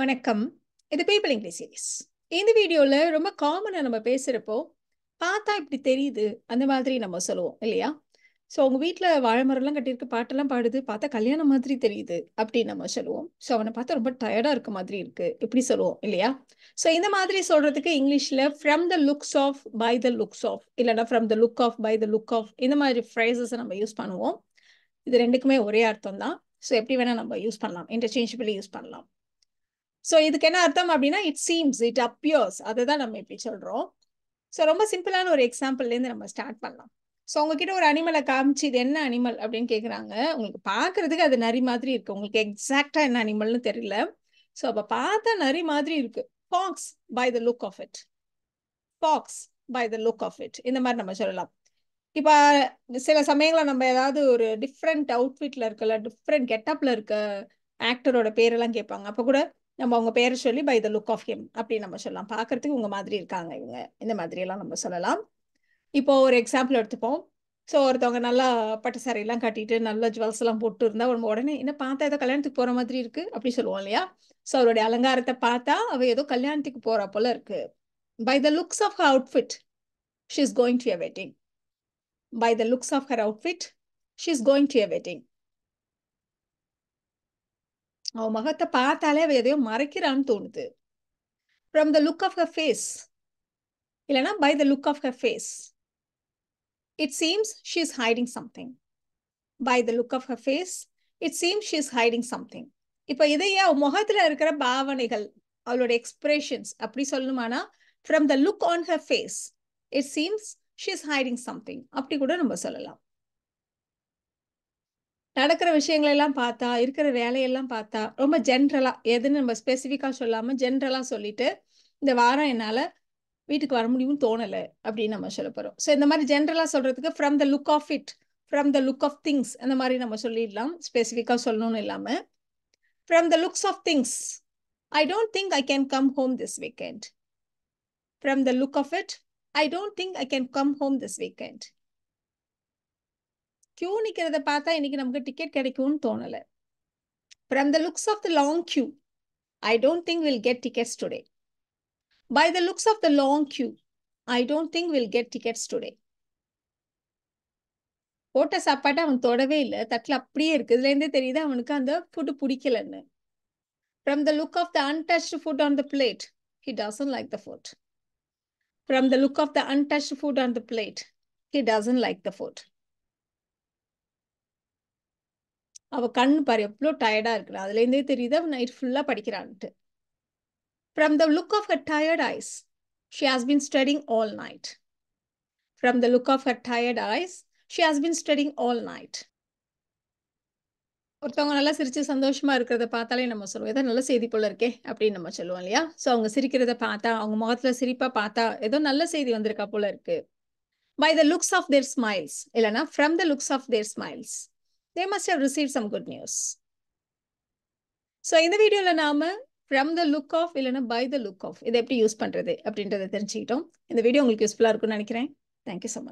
வணக்கம் இது people English series இந்த வீடியோவில் ரொம்ப காமனாக நம்ம பேசுகிறப்போ பார்த்தா இப்படி தெரியுது அந்த மாதிரி நம்ம சொல்லுவோம் இல்லையா ஸோ உங்கள் வீட்டில் வாழைமரம்லாம் கட்டியிருக்கு பாட்டெல்லாம் பாடுது பார்த்தா கல்யாணம் மாதிரி தெரியுது அப்படின்னு நம்ம சொல்லுவோம் ஸோ அவனை பார்த்தா ரொம்ப டயர்டாக இருக்க மாதிரி இருக்குது இப்படி சொல்லுவோம் இல்லையா ஸோ இந்த மாதிரி சொல்கிறதுக்கு இங்கிலீஷில் from the looks of by the looks of இல்லைனா from the look of by the look of இந்த மாதிரி ஃப்ரைசஸை நம்ம யூஸ் பண்ணுவோம் இது ரெண்டுக்குமே ஒரே அர்த்தம் தான் ஸோ எப்படி வேணால் நம்ம யூஸ் பண்ணலாம் இன்டர்ச்சேஞ்சபிளி யூஸ் பண்ணலாம் ஸோ இதுக்கு என்ன அர்த்தம் அப்படின்னா இட் சீம்ஸ் இட் அப்பியர்ஸ் அதை தான் நம்ம இப்படி சொல்கிறோம் ஸோ ரொம்ப சிம்பிளான ஒரு எக்ஸாம்பிள்லேருந்து நம்ம ஸ்டார்ட் பண்ணலாம் ஸோ உங்ககிட்ட ஒரு அனிமலை காமிச்சு இது என்ன அனிமல் அப்படின்னு கேட்குறாங்க உங்களுக்கு பார்க்கறதுக்கு அது நரி மாதிரி இருக்கு உங்களுக்கு எக்ஸாக்டாக என்ன அனிமல்னு தெரியல ஸோ அப்போ பார்த்தா நரி மாதிரி இருக்கு fox by the look of it fox by the look of it இந்த மாதிரி நம்ம சொல்லலாம் இப்போ சில சமயங்களில் நம்ம ஏதாவது ஒரு டிஃப்ரெண்ட் அவுட்ஃபிட்டில் இருக்கல டிஃப்ரெண்ட் கெட்டப்பில் இருக்க ஆக்டரோட பேரெல்லாம் கேட்பாங்க அப்போ கூட நம்ம அவங்க பேரை சொல்லி by the look of him அப்படின்னு நம்ம சொல்லலாம் பார்க்கறதுக்கு உங்க மாதிரி இருக்காங்க இவங்க இந்த மாதிரி எல்லாம் நம்ம சொல்லலாம் இப்போ ஒரு எக்ஸாம்பிள் எடுத்துப்போம் ஸோ ஒருத்தவங்க நல்லா பட்டு சாரையெல்லாம் கட்டிட்டு நல்ல ஜுவல்ஸ் எல்லாம் போட்டு இருந்தா உடம்பு உடனே என்ன பார்த்தா ஏதோ கல்யாணத்துக்கு போற மாதிரி இருக்கு அப்படி சொல்லுவோம் இல்லையா ஸோ அவருடைய அலங்காரத்தை பார்த்தா அவ ஏதோ கல்யாணத்துக்கு போறா போல இருக்கு by the looks of her outfit she is going to a wedding by the looks of her outfit she is going to a wedding அவ முகத்தை பார்த்தாலே அவ எதையோ மறைக்கிறான்னு தோணுது from the look of her face இல்லைனா by the look of her face it seems she is hiding something by the look of her face it seems she is hiding something இப்போ இதையே அவ முகத்தில் இருக்கிற பாவனைகள் அவளோட எக்ஸ்பிரஷன்ஸ் அப்படி சொல்லணுமானா from the look on her face it seems she is hiding something அப்படி கூட நம்ம சொல்லலாம் நடக்கிற விஷயங்களெல்லாம் பார்த்தா இருக்கிற வேலையெல்லாம் பார்த்தா ரொம்ப ஜென்ரலாக எதுன்னு நம்ம ஸ்பெசிஃபிக்காக சொல்லாமல் ஜென்ரலாக சொல்லிட்டு இந்த வாரம் என்னால் வீட்டுக்கு வர முடியும்னு தோணலை அப்படின்னு நம்ம சொல்ல போகிறோம் ஸோ இந்த மாதிரி ஜென்ரலாக சொல்கிறதுக்கு from the look of it from the look of things அந்த மாதிரி நம்ம சொல்லிடலாம் ஸ்பெசிஃபிக்காக சொல்லணும்னு இல்லாமல் from the looks of things I don't think I can come home this weekend from the look of it I don't think I can come home this weekend queue நிக்கிறத பார்த்தா இன்னைக்கு நமக்கு டிக்கெட் கிடைக்கும்னு தோணல from the looks of the long queue I don't think will get tickets today by the looks of the long queue I don't think will get tickets today போட்ட சாப்பாட்டை அவன் தொடவே இல்லை தட்டில் அப்படியே இருக்கு இதுலேருந்தே தெரியுது அவனுக்கு அந்த ஃபுட்டு பிடிக்கலன்னு from the look of the untouched food on the plate he doesn't like the food from the look of the untouched food on the plate he doesn't like the food அவள் கண் பாரு எவ்வளோ டயர்டாக இருக்கிறா அதுலேருந்தே தெரியுது அவன் நைட் ஃபுல்லாக படிக்கிறான்ட்டு from the look of her tired eyes she has been studying all night from the look of her tired eyes she has been studying all night ஒருத்தவங்க நல்லா சிரிச்சு சந்தோஷமா இருக்கிறத பார்த்தாலே நம்ம சொல்லுவோம் ஏதோ நல்ல செய்தி போல இருக்கே அப்படின்னு நம்ம சொல்லுவோம் இல்லையா ஸோ அவங்க சிரிக்கிறத பார்த்தா அவங்க முகத்துல சிரிப்பா பார்த்தா ஏதோ நல்ல செய்தி வந்திருக்கா போல இருக்கு by the looks of their smiles இல்லைன்னா from the looks of their smiles they must have received some good news. So இந்த வீடியோல நாம ஃப்ரம் த லுக் ஆஃப் இல்லைன்னா பை த லுக் ஆஃப் இதை எப்படி யூஸ் பண்ணுறது அப்படின்றத தெரிஞ்சுக்கிட்டோம் இந்த வீடியோ உங்களுக்கு யூஸ்ஃபுல்லாக இருக்கும்னு நினைக்கிறேன் தேங்க்யூ ஸோ மச்